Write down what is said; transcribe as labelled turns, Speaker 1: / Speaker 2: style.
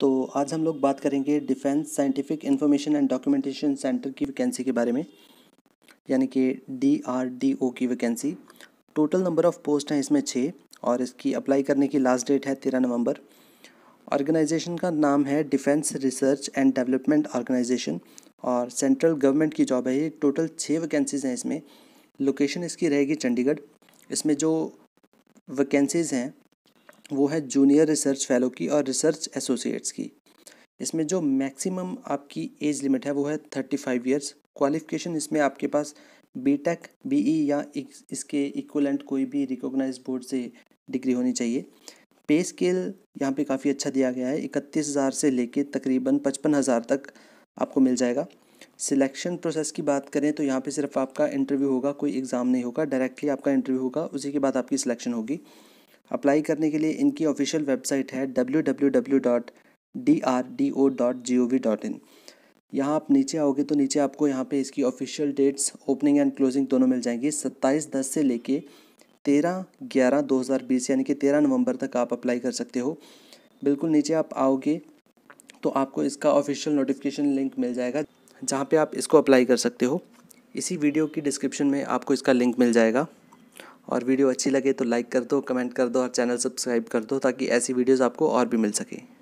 Speaker 1: तो आज हम लोग बात करेंगे Defence Scientific Information and Documentation Centre की वैकेंसी के बारे में यानी कि डी आर डी ओ की vacancy total number of post हैं इसमें छः और इसकी अप्लाई करने की लास्ट डेट है तेरह नवंबर ऑर्गेनाइजेशन का नाम है defence research and development organisation और सेंट्रल गवर्नमेंट की जॉब है ये टोटल छः वैकेंसीज़ हैं इसमें लोकेशन इसकी रहेगी चंडीगढ़ इसमें जो वैकेंसीज़ हैं वो है जूनियर रिसर्च फेलो की और रिसर्च एसोसिएट्स की इसमें जो मैक्सिमम आपकी एज लिमिट है वो है थर्टी फाइव ईयर्स क्वालिफिकेशन इसमें आपके पास बी टेक बी ई या इसके इक्वलेंट कोई भी रिकोगनाइज बोर्ड से डिग्री होनी चाहिए पे स्केल यहाँ पे काफ़ी अच्छा दिया गया है इकतीस हज़ार से लेके तकरीबन पचपन हज़ार तक आपको मिल जाएगा सिलेक्शन प्रोसेस की बात करें तो यहाँ पे सिर्फ आपका इंटरव्यू होगा कोई एग्ज़ाम नहीं होगा डायरेक्टली आपका इंटरव्यू होगा उसी के बाद आपकी सिलेक्शन होगी अप्लाई करने के लिए इनकी ऑफिशियल वेबसाइट है W W W dot D R D O dot G O V dot in यहाँ आप नीचे आओगे तो नीचे आपको यहाँ पे इसकी official dates opening and closing दोनों मिल जाएंगी सत्ताईस दस से लेके तेरह ग्यारह दो हज़ार बीस यानी कि तेरह नवंबर तक आप अप्लाई कर सकते हो बिल्कुल नीचे आप आओगे तो आपको इसका ऑफिशियल नोटिफिकेशन लिंक मिल जाएगा जहाँ पे आप इसको अप्लाई कर सकते हो इसी वीडियो की डिस्क्रिप्शन में आपको इसका लिंक मिल जाएगा और वीडियो अच्छी लगे तो लाइक कर दो कमेंट कर दो और चैनल सब्सक्राइब कर दो ताकि ऐसी वीडियोज़ आपको और भी मिल सकें